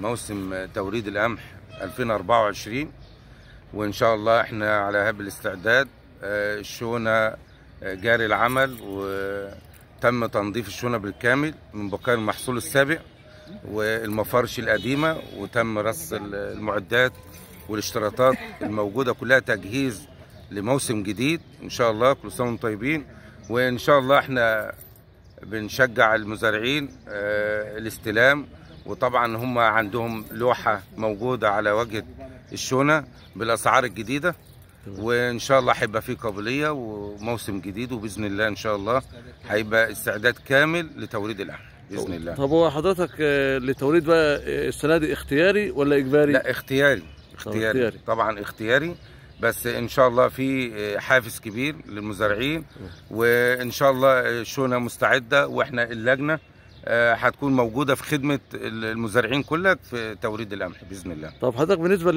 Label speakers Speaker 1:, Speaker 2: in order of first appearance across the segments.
Speaker 1: موسم توريد القمح 2024 وإن شاء الله إحنا على هب الاستعداد آه، الشونة آه، جاري العمل وتم تنظيف الشونة بالكامل من بقايا المحصول السابق والمفارش القديمة وتم رص المعدات والاشتراطات الموجودة كلها تجهيز لموسم جديد إن شاء الله كل سنة وانتم طيبين وإن شاء الله إحنا بنشجع المزارعين آه، الاستلام وطبعا هم عندهم لوحه موجوده على وجه الشونه بالاسعار الجديده وان شاء الله هيبقى في قابليه وموسم جديد وباذن الله ان شاء الله هيبقى استعداد كامل لتوريد اللحم باذن الله طب هو حضرتك آه، لتوريد بقى آه، السنه دي اختياري ولا اجباري؟ لا اختياري اختياري, اختياري. طبعا اختياري بس ان شاء الله في آه، حافز كبير للمزارعين وان شاء الله شونا مستعده واحنا اللجنه آه، هتكون موجوده في خدمه المزارعين كلها في توريد القمح باذن الله. طب حضرتك بالنسبه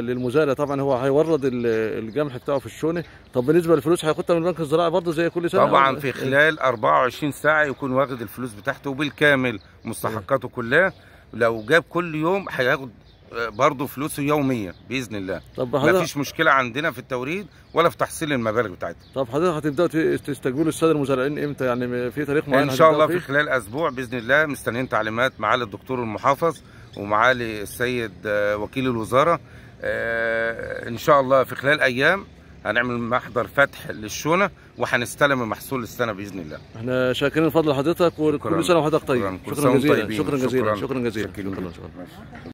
Speaker 1: للمزارع طبعا هو هيورد القمح بتاعه في الشونه، طب بالنسبه للفلوس هياخدها من البنك الزراعي برضه زي كل سنه؟ طبعا في خلال 24 ساعه يكون واخد الفلوس بتاعته بالكامل مستحقاته كلها لو جاب كل يوم هياخد برضه فلوسه يوميا باذن الله طب ما فيش مشكله عندنا في التوريد ولا في تحصيل المبالغ بتاعتها طب حضرتك هتبداوا تستجبلوا الساده المزارعين امتى يعني في تاريخ معين ان شاء الله في خلال اسبوع باذن الله مستنيين تعليمات معالي الدكتور المحافظ ومعالي السيد آه، وكيل الوزاره آه، ان شاء الله في خلال ايام هنعمل محضر فتح للشونه وهنستلم المحصول السنه باذن الله. احنا شاكرين لفضل حضرتك وكل سنه وحضرتك طيب. شكرا جزيلا. شكرا جزيلا شكرا جزيلا شكرا جزيلا.